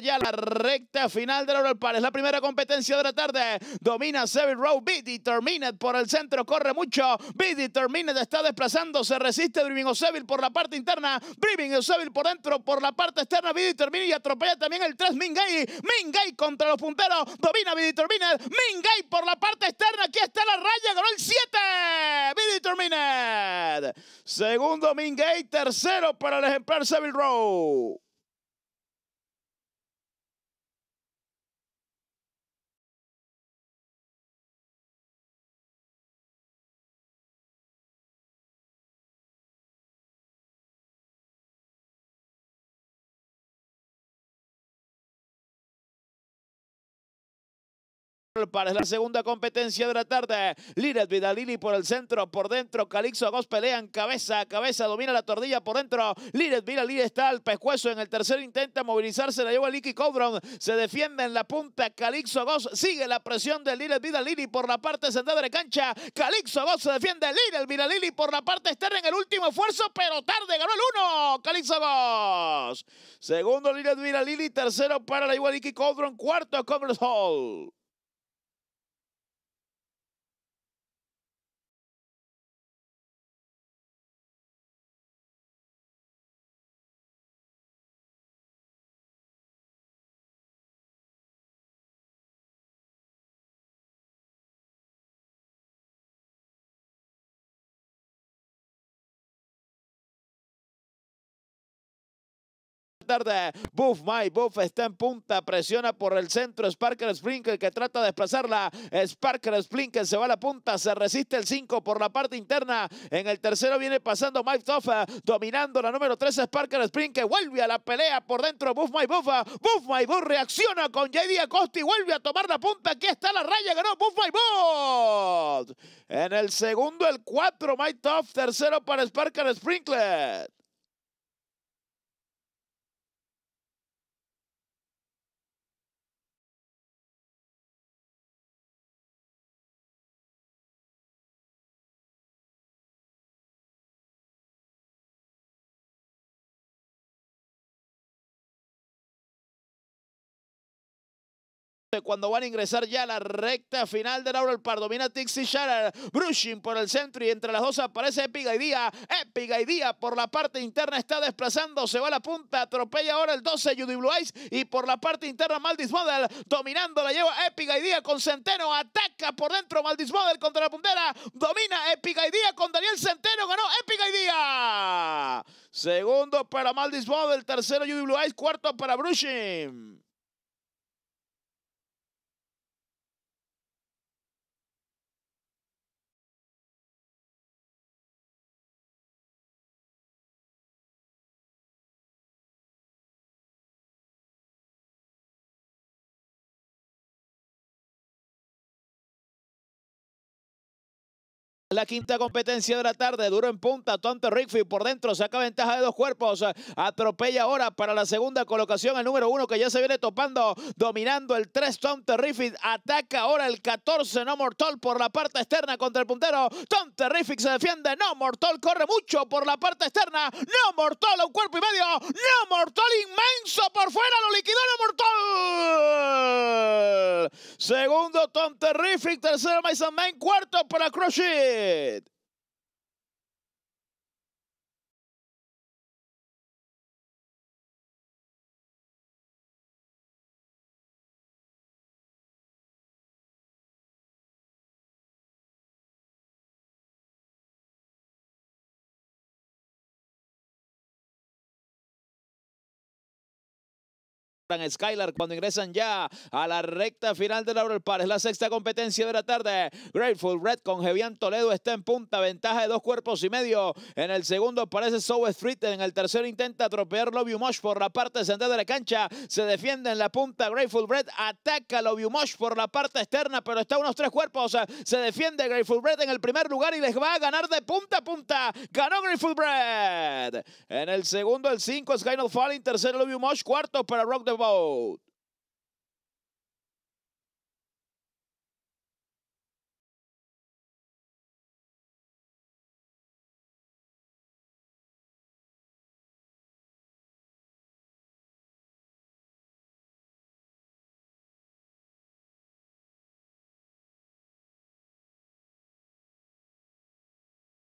ya la recta final del Oral Par. Es la primera competencia de la tarde. Domina Seville Row. Be Determined por el centro. Corre mucho. Be Determined está desplazando. Se resiste Dreaming Seville por la parte interna. Dreaming Seville por dentro. Por la parte externa. Be Determined y atropella también el 3. Mingay. Mingay contra los punteros. Domina Be Determined. Mingay por la parte externa. Aquí está la raya. Ganó el 7. Be Determined. Segundo Mingay. Tercero para el ejemplar Seville Row. Para la segunda competencia de la tarde, Liret Vidalili por el centro, por dentro, Calixo Agos pelean cabeza a cabeza, domina la tortilla por dentro, Liret Vidalili está al pescuezo en el tercer intenta movilizarse, la lleva Licky Cobron, se defiende en la punta, Calixo Agos sigue la presión de Liret Vidalili por la parte central de cancha, Calixo Agos se defiende, Liret Vidalili por la parte externa en el último esfuerzo, pero tarde, ganó el uno, Calixo Agos. Segundo Liret Vidalili, tercero para la Igualiki Cobron, cuarto Covers Hall. de Buff, My Buff está en punta, presiona por el centro. Sparker Sprinkle que trata de desplazarla. Sparker Sprinkle se va a la punta, se resiste el 5 por la parte interna. En el tercero viene pasando Mike Tuff eh, dominando la número 13 Sparker Sprinkle. Vuelve a la pelea por dentro. Buff, My Buff. Eh, buff, My Buff reacciona con JD Acosta y vuelve a tomar la punta. Aquí está la raya, ganó Buff, My Buff. En el segundo, el 4, Mike Toff. Tercero para Sparker Sprinkle. cuando van a ingresar ya a la recta final de Laura el Pardo. domina Tixi brushing por el centro y entre las dos aparece Epiga y Día. por la parte interna está desplazando, se va a la punta, atropella ahora el 12 Judy Blue y por la parte interna Maldis Model dominando, la lleva Epiga y con Centeno, ataca por dentro Maldis Model contra la puntera, domina Epiga con Daniel Centeno, ganó Epiga y Segundo para Maldis Model, tercero Judy Blue cuarto para Brushing. La quinta competencia de la tarde, duro en punta, Tom Terrific por dentro, saca ventaja de dos cuerpos, atropella ahora para la segunda colocación el número uno que ya se viene topando, dominando el tres Tom Terrific, ataca ahora el 14, No Mortal por la parte externa contra el puntero, Tom Terrific se defiende, No Mortal corre mucho por la parte externa, No Mortal a un cuerpo y medio, No Mortal inmenso por fuera, lo liquidó No Mortal. Segundo ton Terrific, tercero Mason Main, cuarto para Crushy head. Skylar cuando ingresan ya a la recta final de Laurel Park. Es la sexta competencia de la tarde. Grateful Red con Jevian Toledo está en punta. Ventaja de dos cuerpos y medio. En el segundo aparece Sowest Street. En el tercero intenta atropellar Lobby Mosh por la parte central de la cancha. Se defiende en la punta Grateful Bread, Ataca a Mosh por la parte externa, pero está unos tres cuerpos. Se defiende Grateful Red en el primer lugar y les va a ganar de punta a punta. Ganó Grateful Red. En el segundo, el 5, Sky No Falling. Tercero, Lobby Mosh. Cuarto para Rock the about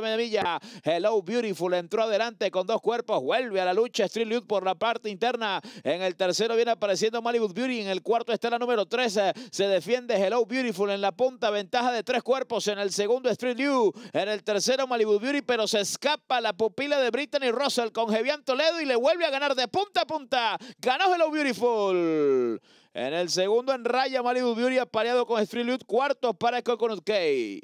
la Hello Beautiful entró adelante con dos cuerpos. Vuelve a la lucha Street por la parte interna. En el tercero viene apareciendo Malibu Beauty. En el cuarto está la número 13. Eh, se defiende Hello Beautiful en la punta. Ventaja de tres cuerpos. En el segundo Street Lute. En el tercero Malibu Beauty. Pero se escapa la pupila de Brittany Russell con Jevian Toledo y le vuelve a ganar de punta a punta. Ganó Hello Beautiful. En el segundo en raya Malibu Beauty apareado con Street Lute. Cuarto para Coconut Cake.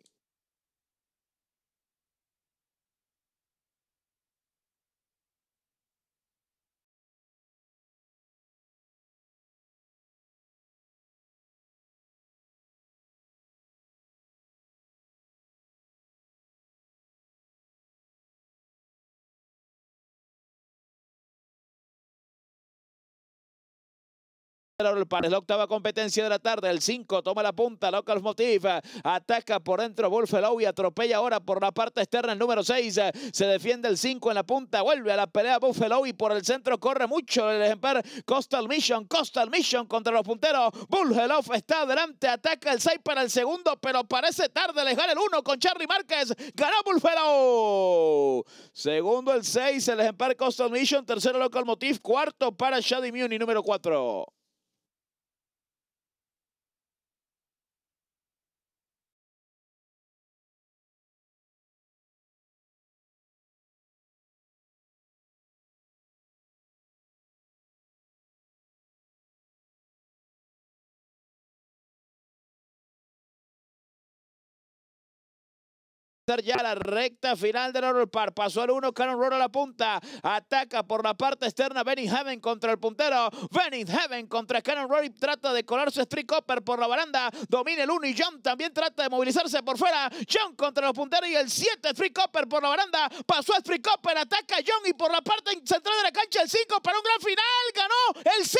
Es la octava competencia de la tarde. El 5 toma la punta. Local Motif ataca por dentro Bullfellow y atropella ahora por la parte externa el número 6. Se defiende el 5 en la punta. Vuelve a la pelea Buffalo y por el centro corre mucho el ejemplar Coastal Mission. Coastal Mission contra los punteros. Bullfellow está adelante. Ataca el 6 para el segundo, pero parece tarde. Les gana el 1 con Charlie Márquez. Gana Bullfellow. Segundo el 6, el ejemplar Coastal Mission. Tercero Local Motif. Cuarto para Shady Muni, número 4. ya la recta final del Oro Par. Pasó el 1, Canon Roll a la punta. Ataca por la parte externa Benning Heaven contra el puntero. Benning Heaven contra Canon Roll trata de colar su street copper por la baranda. Domina el 1 y John también trata de movilizarse por fuera. John contra los punteros y el 7 street copper por la baranda. Pasó a street copper, ataca John y por la parte central de la cancha el 5 para un gran final. Ganó el 5.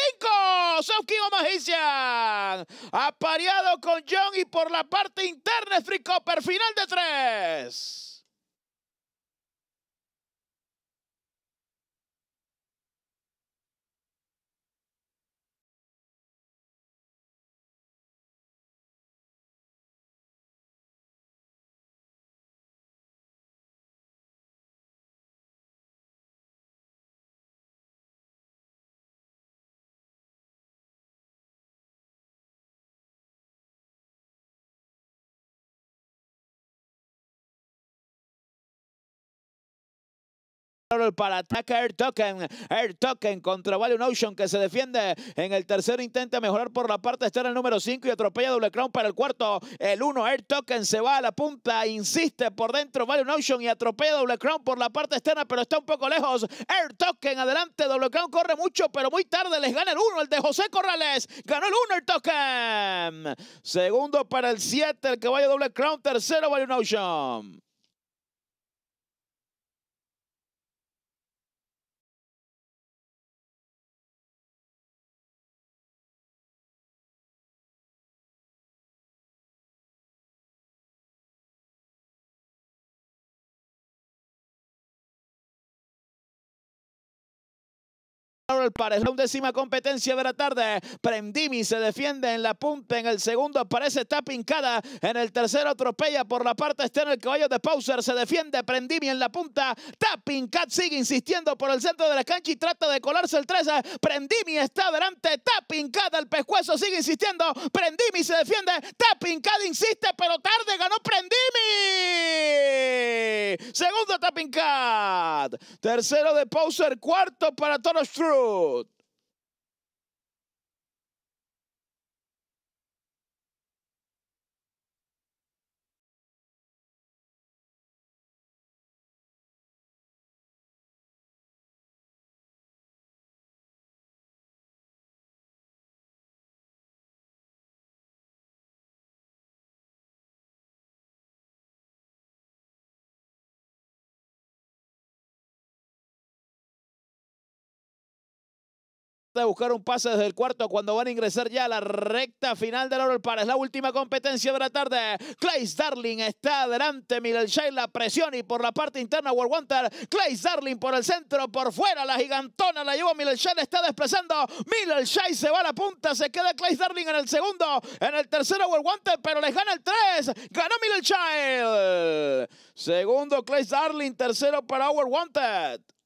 O Magician. Apareado con John y por la parte interna street copper. Final de 3. Yes. para ataca Air Token, Air Token contra Value Ocean que se defiende en el tercer intenta mejorar por la parte externa el número 5 y atropella Double Crown para el cuarto, el 1 Air Token se va a la punta, insiste por dentro Valiant Ocean y atropella Double Crown por la parte externa pero está un poco lejos Air Token adelante, Double Crown corre mucho pero muy tarde les gana el 1, el de José Corrales ganó el 1 Air Token segundo para el 7, el que vaya Double Crown tercero Value Ocean Es la undécima competencia de la tarde. Prendimi se defiende en la punta, en el segundo aparece está pincada, en el tercero atropella por la parte externa el caballo de Pauser, se defiende Prendimi en la punta, Tapincat sigue insistiendo por el centro de la cancha y trata de colarse el 13, Prendimi está delante, Tapincat el pescuezo sigue insistiendo, Prendimi se defiende, Tapincat insiste pero tarde, ganó Prendimi, segundo Cat tercero de Pauser, cuarto para Toros True. Road. de buscar un pase desde el cuarto cuando van a ingresar ya a la recta final del Oral Para. Es la última competencia de la tarde. Clay Darling está adelante. Miller la presión y por la parte interna World Wanted Clay Darling por el centro, por fuera. La gigantona la llevó Miller está desplazando. Miller Shay se va a la punta, se queda Clay Darling en el segundo, en el tercero Wanted pero les gana el 3. Ganó Miller Segundo Clay Darling, tercero para Wanted